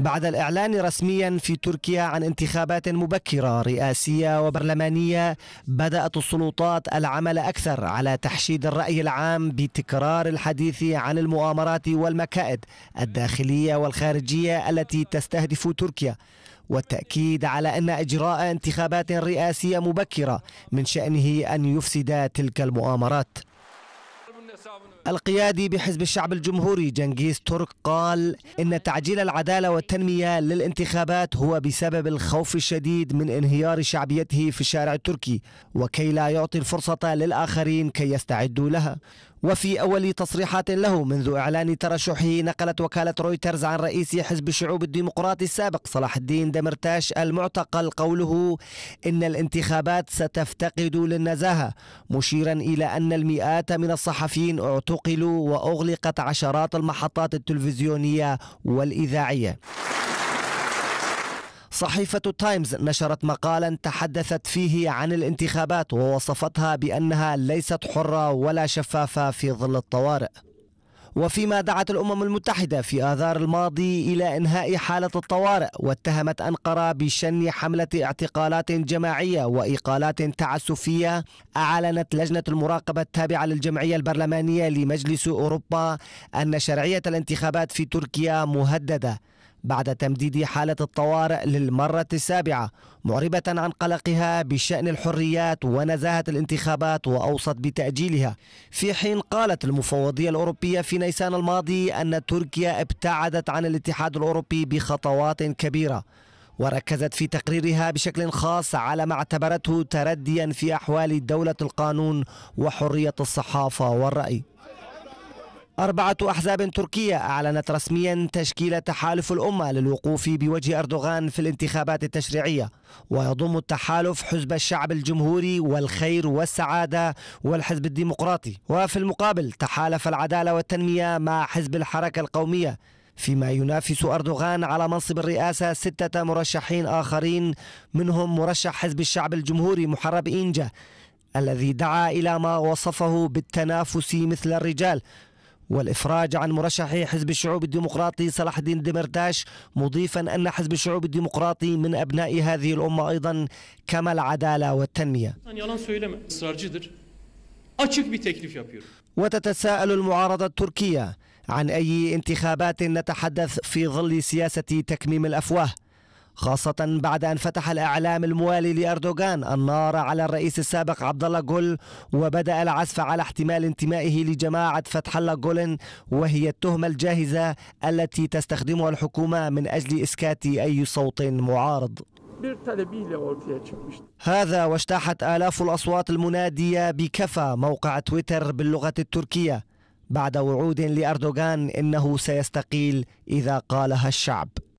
بعد الإعلان رسميا في تركيا عن انتخابات مبكرة رئاسية وبرلمانية بدأت السلطات العمل أكثر على تحشيد الرأي العام بتكرار الحديث عن المؤامرات والمكائد الداخلية والخارجية التي تستهدف تركيا والتأكيد على أن إجراء انتخابات رئاسية مبكرة من شأنه أن يفسد تلك المؤامرات القيادي بحزب الشعب الجمهوري جنكيز ترك قال إن تعجيل العدالة والتنمية للانتخابات هو بسبب الخوف الشديد من انهيار شعبيته في الشارع التركي وكي لا يعطي الفرصة للآخرين كي يستعدوا لها وفي أول تصريحات له منذ إعلان ترشحه نقلت وكالة رويترز عن رئيس حزب الشعوب الديمقراطي السابق صلاح الدين دمرتاش المعتقل قوله إن الانتخابات ستفتقد للنزاهة مشيرا إلى أن المئات من الصحفيين اعتقلوا وأغلقت عشرات المحطات التلفزيونية والإذاعية صحيفة تايمز نشرت مقالا تحدثت فيه عن الانتخابات ووصفتها بأنها ليست حرة ولا شفافة في ظل الطوارئ وفيما دعت الأمم المتحدة في آذار الماضي إلى إنهاء حالة الطوارئ واتهمت أنقرة بشن حملة اعتقالات جماعية وإقالات تعسفية أعلنت لجنة المراقبة التابعة للجمعية البرلمانية لمجلس أوروبا أن شرعية الانتخابات في تركيا مهددة بعد تمديد حالة الطوارئ للمرة السابعة معربة عن قلقها بشأن الحريات ونزاهة الانتخابات وأوصت بتأجيلها في حين قالت المفوضية الأوروبية في نيسان الماضي أن تركيا ابتعدت عن الاتحاد الأوروبي بخطوات كبيرة وركزت في تقريرها بشكل خاص على ما اعتبرته ترديا في أحوال دولة القانون وحرية الصحافة والرأي أربعة أحزاب تركية أعلنت رسميا تشكيل تحالف الأمة للوقوف بوجه أردوغان في الانتخابات التشريعية ويضم التحالف حزب الشعب الجمهوري والخير والسعادة والحزب الديمقراطي وفي المقابل تحالف العدالة والتنمية مع حزب الحركة القومية فيما ينافس أردوغان على منصب الرئاسة ستة مرشحين آخرين منهم مرشح حزب الشعب الجمهوري محرب إنجا الذي دعا إلى ما وصفه بالتنافس مثل الرجال والإفراج عن مرشح حزب الشعوب الديمقراطي صلاح الدين دمرتاش مضيفا أن حزب الشعوب الديمقراطي من أبناء هذه الأمة أيضا كما العدالة والتنمية وتتساءل المعارضة التركية عن أي انتخابات نتحدث في ظل سياسة تكميم الأفواه خاصة بعد أن فتح الإعلام الموالي لأردوغان النار على الرئيس السابق عبد الله جول وبدأ العزف على احتمال انتمائه لجماعة فتح الله جولن وهي التهمة الجاهزة التي تستخدمها الحكومة من أجل إسكات أي صوت معارض هذا واجتاحت آلاف الأصوات المنادية بكفى موقع تويتر باللغة التركية بعد وعود لأردوغان إنه سيستقيل إذا قالها الشعب